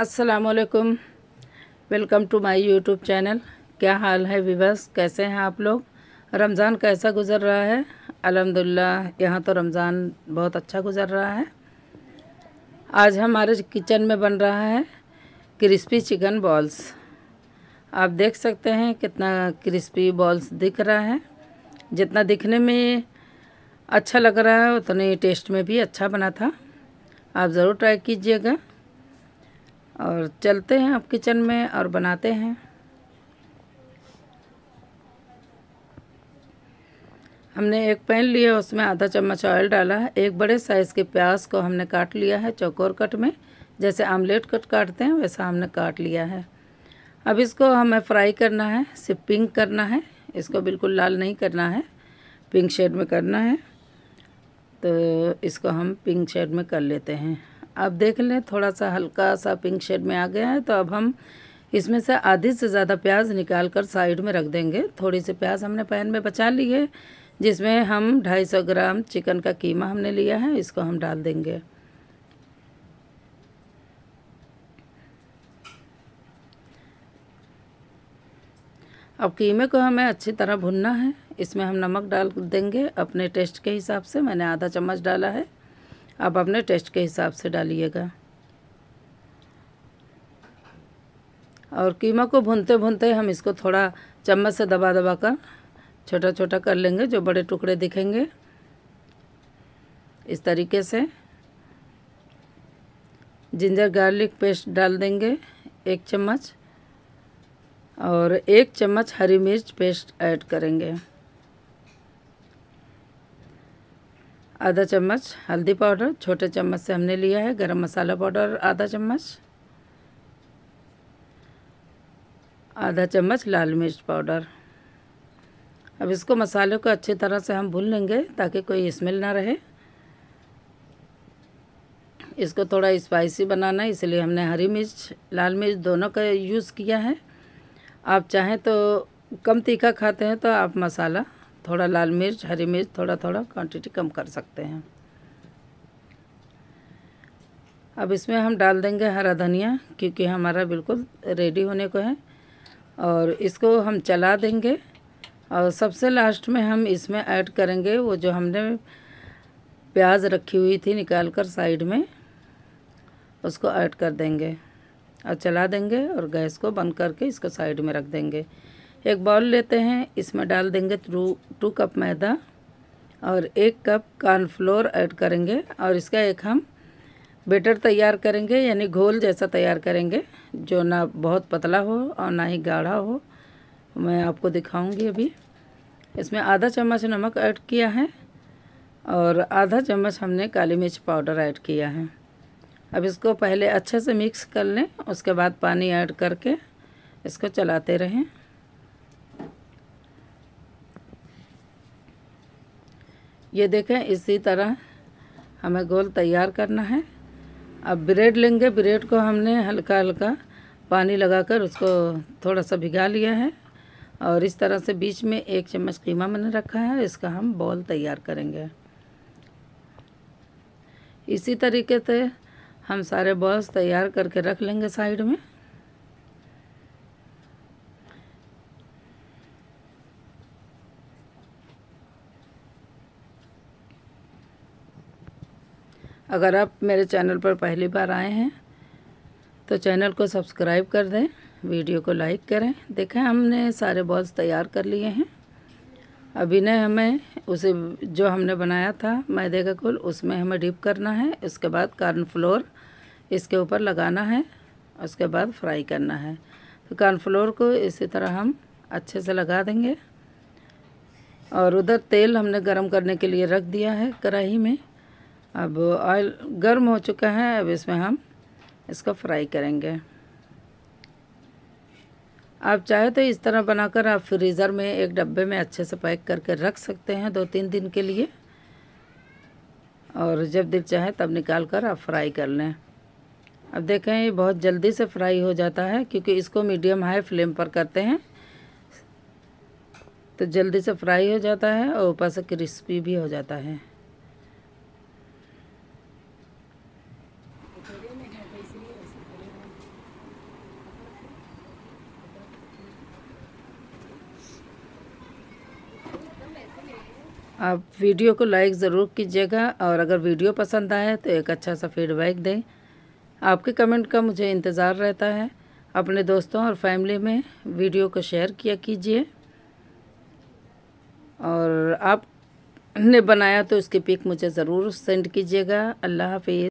असलकुम welcome to my YouTube channel क्या हाल है विवस कैसे हैं आप लोग रमज़ान कैसा गुज़र रहा है अलहमदिल्ला यहाँ तो रमज़ान बहुत अच्छा गुज़र रहा है आज हमारे किचन में बन रहा है क्रिस्पी चिकन बॉल्स आप देख सकते हैं कितना क्रिस्पी बॉल्स दिख रहा है जितना दिखने में अच्छा लग रहा है उतने टेस्ट में भी अच्छा बना था आप ज़रूर ट्राई कीजिएगा और चलते हैं अब किचन में और बनाते हैं हमने एक पैन लिया उसमें आधा चम्मच ऑयल डाला है एक बड़े साइज़ के प्याज को हमने काट लिया है चौकोर कट में जैसे आमलेट कट काटते हैं वैसा हमने काट लिया है अब इसको हमें फ्राई करना है सिर्फ पिंक करना है इसको बिल्कुल लाल नहीं करना है पिंक शेड में करना है तो इसको हम पिंक शेड में कर लेते हैं आप देख लें थोड़ा सा हल्का सा पिंक शेड में आ गया है तो अब हम इसमें से आधी से ज़्यादा प्याज निकाल कर साइड में रख देंगे थोड़ी सी प्याज हमने पैन में बचा ली है जिसमें हम 250 ग्राम चिकन का कीमा हमने लिया है इसको हम डाल देंगे अब कीमे को हमें अच्छी तरह भुनना है इसमें हम नमक डाल देंगे अपने टेस्ट के हिसाब से मैंने आधा चम्मच डाला है आप अपने टेस्ट के हिसाब से डालिएगा और कीमा को भूनते भूनते हम इसको थोड़ा चम्मच से दबा दबा कर छोटा छोटा कर लेंगे जो बड़े टुकड़े दिखेंगे इस तरीके से जिंजर गार्लिक पेस्ट डाल देंगे एक चम्मच और एक चम्मच हरी मिर्च पेस्ट ऐड करेंगे आधा चम्मच हल्दी पाउडर छोटे चम्मच से हमने लिया है गरम मसाला पाउडर आधा चम्मच आधा चम्मच लाल मिर्च पाउडर अब इसको मसाले को अच्छी तरह से हम भून लेंगे ताकि कोई स्मेल ना रहे इसको थोड़ा स्पाइसी बनाना है इसलिए हमने हरी मिर्च लाल मिर्च दोनों का यूज़ किया है आप चाहें तो कम तीखा खाते हैं तो आप मसाला थोड़ा लाल मिर्च हरी मिर्च थोड़ा थोड़ा क्वांटिटी कम कर सकते हैं अब इसमें हम डाल देंगे हरा धनिया क्योंकि हमारा बिल्कुल रेडी होने को है और इसको हम चला देंगे और सबसे लास्ट में हम इसमें ऐड करेंगे वो जो हमने प्याज रखी हुई थी निकाल कर साइड में उसको ऐड कर देंगे और चला देंगे और गैस को बंद करके इसको साइड में रख देंगे एक बाउल लेते हैं इसमें डाल देंगे टू टू कप मैदा और एक कप कॉर्नफ्लोर ऐड करेंगे और इसका एक हम बेटर तैयार करेंगे यानी घोल जैसा तैयार करेंगे जो ना बहुत पतला हो और ना ही गाढ़ा हो मैं आपको दिखाऊंगी अभी इसमें आधा चम्मच नमक ऐड किया है और आधा चम्मच हमने काली मिर्च पाउडर ऐड किया है अब इसको पहले अच्छे से मिक्स कर लें उसके बाद पानी ऐड करके इसको चलाते रहें ये देखें इसी तरह हमें गोल तैयार करना है अब ब्रेड लेंगे ब्रेड को हमने हल्का हल्का पानी लगाकर उसको थोड़ा सा भिगा लिया है और इस तरह से बीच में एक चम्मच कीमा मैंने रखा है इसका हम बॉल तैयार करेंगे इसी तरीके से हम सारे बॉल्स तैयार करके रख लेंगे साइड में अगर आप मेरे चैनल पर पहली बार आए हैं तो चैनल को सब्सक्राइब कर दें वीडियो को लाइक करें देखें हमने सारे बॉल्स तैयार कर लिए हैं अभी ने हमें उसे जो हमने बनाया था मैदे का कुल उसमें हमें डिप करना है उसके बाद कॉर्नफ्लोर इसके ऊपर लगाना है उसके बाद फ्राई करना है तो कॉर्नफ्लोर को इसी तरह हम अच्छे से लगा देंगे और उधर तेल हमने गरम करने के लिए रख दिया है कढ़ाई में अब ऑयल गर्म हो चुका है अब इसमें हम इसको फ्राई करेंगे आप चाहे तो इस तरह बनाकर आप फ्रीज़र में एक डब्बे में अच्छे से पैक करके रख सकते हैं दो तीन दिन के लिए और जब दिल चाहे तब निकाल कर आप फ्राई कर लें अब देखें ये बहुत जल्दी से फ्राई हो जाता है क्योंकि इसको मीडियम हाई फ्लेम पर करते हैं तो जल्दी से फ्राई हो जाता है और ऊपर से क्रिस्पी भी हो जाता है आप वीडियो को लाइक ज़रूर कीजिएगा और अगर वीडियो पसंद आए तो एक अच्छा सा फीडबैक दें आपके कमेंट का मुझे इंतज़ार रहता है अपने दोस्तों और फैमिली में वीडियो को शेयर किया कीजिए और आपने बनाया तो उसकी पिक मुझे ज़रूर सेंड कीजिएगा अल्लाह हाफिज़